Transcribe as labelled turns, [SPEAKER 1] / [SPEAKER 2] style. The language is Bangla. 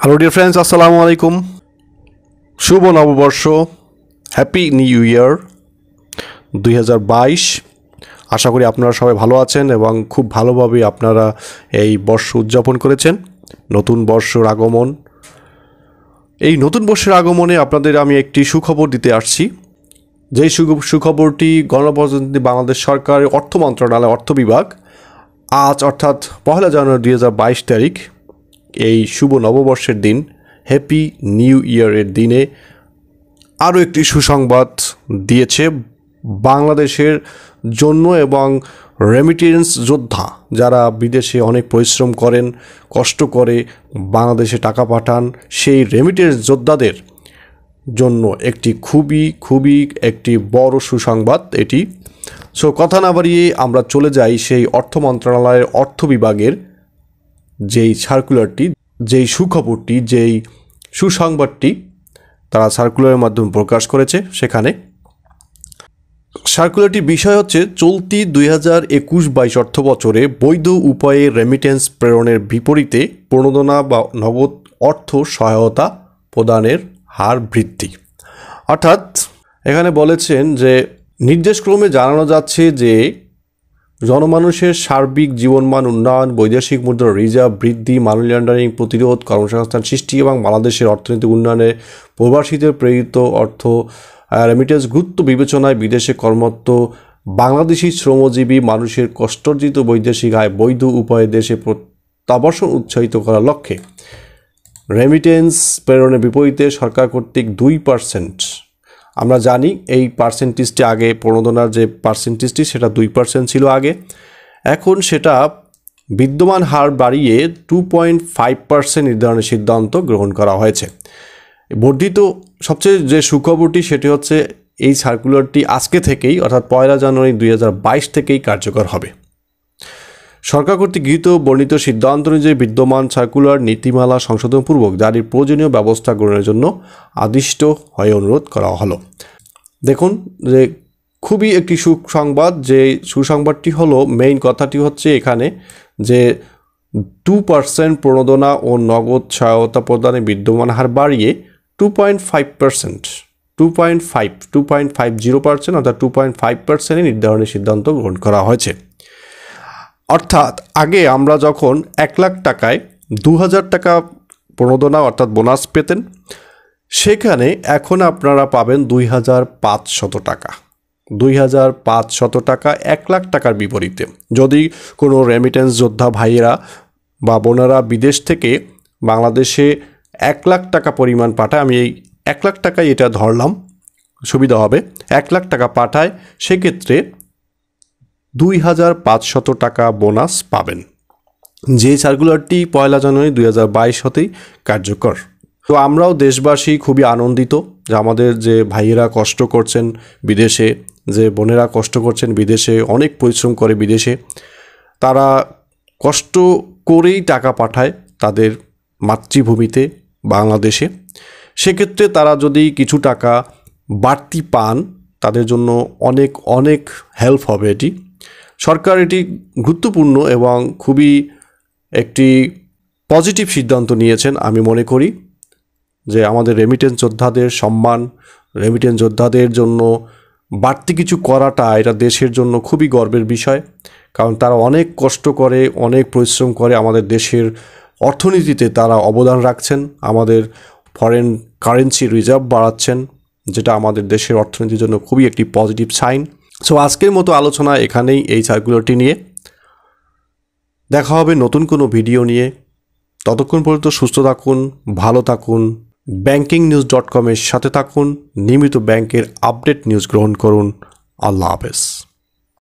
[SPEAKER 1] হ্যালো ডিয়ার ফ্রেন্ডস আসসালামু আলাইকুম শুভ নববর্ষ হ্যাপি নিউ ইয়ার দুই আশা করি আপনারা সবাই ভালো আছেন এবং খুব ভালোভাবে আপনারা এই বর্ষ উদযাপন করেছেন নতুন বর্ষর আগমন এই নতুন বর্ষের আগমনে আপনাদের আমি একটি সুখবর দিতে আসছি যেই সুখবরটি গণপ্রজাতন্ত্রী বাংলাদেশ সরকারের অর্থ মন্ত্রণালয় অর্থ বিভাগ আজ অর্থাৎ পহেলা জানুয়ারি দুই তারিখ এই শুভ নববর্ষের দিন হ্যাপি নিউ ইয়ারের দিনে আরও একটি সুসংবাদ দিয়েছে বাংলাদেশের জন্য এবং রেমিটেন্স যোদ্ধা যারা বিদেশে অনেক পরিশ্রম করেন কষ্ট করে বাংলাদেশে টাকা পাঠান সেই রেমিটেন্স যোদ্ধাদের জন্য একটি খুবই খুবই একটি বড় সুসংবাদ এটি সো কথা না বাড়িয়ে আমরা চলে যাই সেই অর্থ মন্ত্রণালয়ের অর্থ বিভাগের যেই সার্কুলারটি যেই সুখবরটি যেই সুসংবাদটি তারা সার্কুলারের মাধ্যমে প্রকাশ করেছে সেখানে সার্কুলারটির বিষয় হচ্ছে চলতি দুই হাজার একুশ বাইশ অর্থ বছরে বৈধ উপায়ে রেমিটেন্স প্রেরণের বিপরীতে প্রণোদনা বা নগদ অর্থ সহায়তা প্রদানের হার বৃদ্ধি অর্থাৎ এখানে বলেছেন যে নির্দেশক্রমে জানানো যাচ্ছে যে জনমানুষের সার্বিক জীবনমান উন্নয়ন বৈদেশিক মুদ্রা রিজার্ভ বৃদ্ধি মানি লন্ডারিং প্রতিরোধ কর্মসংস্থান সৃষ্টি এবং বাংলাদেশের অর্থনৈতিক উন্নয়নে প্রবাসীদের প্রেরিত অর্থ রেমিটেন্স গুরুত্ব বিবেচনায় বিদেশে কর্মত্ব বাংলাদেশি শ্রমজীবী মানুষের কষ্টার্জিত বৈদেশিক আয় বৈধ উপায়ে দেশে প্রত্যাবাসন উৎসাহিত করার লক্ষ্যে রেমিটেন্স প্রেরণের বিপরীতে সরকার কর্তৃক দুই পার্সেন্ট আমরা জানি এই পার্সেন্টেজটি আগে প্রণোদনার যে পার্সেন্টেজটি সেটা দুই পার্সেন্ট ছিল আগে এখন সেটা বিদ্যমান হার বাড়িয়ে টু পয়েন্ট ফাইভ পার্সেন্ট নির্ধারণের সিদ্ধান্ত গ্রহণ করা হয়েছে বর্ধিত সবচেয়ে যে সুখবরটি সেটি হচ্ছে এই সার্কুলারটি আজকে থেকেই অর্থাৎ পয়লা জানুয়ারি দুই থেকেই কার্যকর হবে সরকার কর্তৃক গৃহীত বর্ণিত সিদ্ধান্ত অনুযায়ী বিদ্যমান সার্কুলার নীতিমালা সংশোধনপূর্বক জারির প্রয়োজনীয় ব্যবস্থা গ্রহণের জন্য আদিষ্ট হয়ে অনুরোধ করা হলো দেখুন যে খুবই একটি সুসংবাদ যে সুসংবাদটি হলো মেইন কথাটি হচ্ছে এখানে যে টু পার্সেন্ট প্রণোদনা ও নগদ সহায়তা প্রদানে বিদ্যমান হার বাড়িয়ে two point five percent two point five two point five zero percent অর্থাৎ টু পয়েন্ট ফাইভ পার্সেন্টে নির্ধারণের সিদ্ধান্ত গ্রহণ করা হয়েছে অর্থাৎ আগে আমরা যখন এক লাখ টাকায় দু হাজার টাকা প্রণোদনা অর্থাৎ বোনাস পেতেন সেখানে এখন আপনারা পাবেন দুই হাজার পাঁচশত টাকা দুই হাজার পাঁচশত টাকা এক লাখ টাকার বিপরীতে যদি কোনো রেমিটেন্স যোদ্ধা ভাইয়েরা বা বোনেরা বিদেশ থেকে বাংলাদেশে এক লাখ টাকা পরিমাণ পাঠায় আমি এই এক লাখ টাকায় এটা ধরলাম সুবিধা হবে এক লাখ টাকা পাঠায় সেক্ষেত্রে দুই হাজার পাঁচশত টাকা বোনাস পাবেন যে সার্কুলারটি পয়লা জানুয়ারি দুই হাজার বাইশ হতেই কার্যকর তো আমরাও দেশবাসী খুবই আনন্দিত যে আমাদের যে ভাইয়েরা কষ্ট করছেন বিদেশে যে বোনেরা কষ্ট করছেন বিদেশে অনেক পরিশ্রম করে বিদেশে তারা কষ্ট করেই টাকা পাঠায় তাদের মাতৃভূমিতে বাংলাদেশে সেক্ষেত্রে তারা যদি কিছু টাকা বাড়তি পান তাদের জন্য অনেক অনেক হেল্প হবে এটি সরকার এটি গুরুত্বপূর্ণ এবং খুবই একটি পজিটিভ সিদ্ধান্ত নিয়েছেন আমি মনে করি যে আমাদের রেমিটেন্স যোদ্ধাদের সম্মান রেমিটেন্স যোদ্ধাদের জন্য বাড়তি কিছু করাটা এটা দেশের জন্য খুবই গর্বের বিষয় কারণ তারা অনেক কষ্ট করে অনেক পরিশ্রম করে আমাদের দেশের অর্থনীতিতে তারা অবদান রাখছেন আমাদের ফরেন কারেন্সি রিজার্ভ বাড়াচ্ছেন যেটা আমাদের দেশের অর্থনীতির জন্য খুবই একটি পজিটিভ সাইন সো আজকের মতো আলোচনা এখানেই এই সার্কুলারটি নিয়ে দেখা হবে নতুন কোনো ভিডিও নিয়ে ততক্ষণ পর্যন্ত সুস্থ থাকুন ভালো থাকুন ব্যাংকিং নিউজ ডট কমের সাথে থাকুন নিয়মিত ব্যাংকের আপডেট নিউজ গ্রহণ করুন আল্লাহ হাফেজ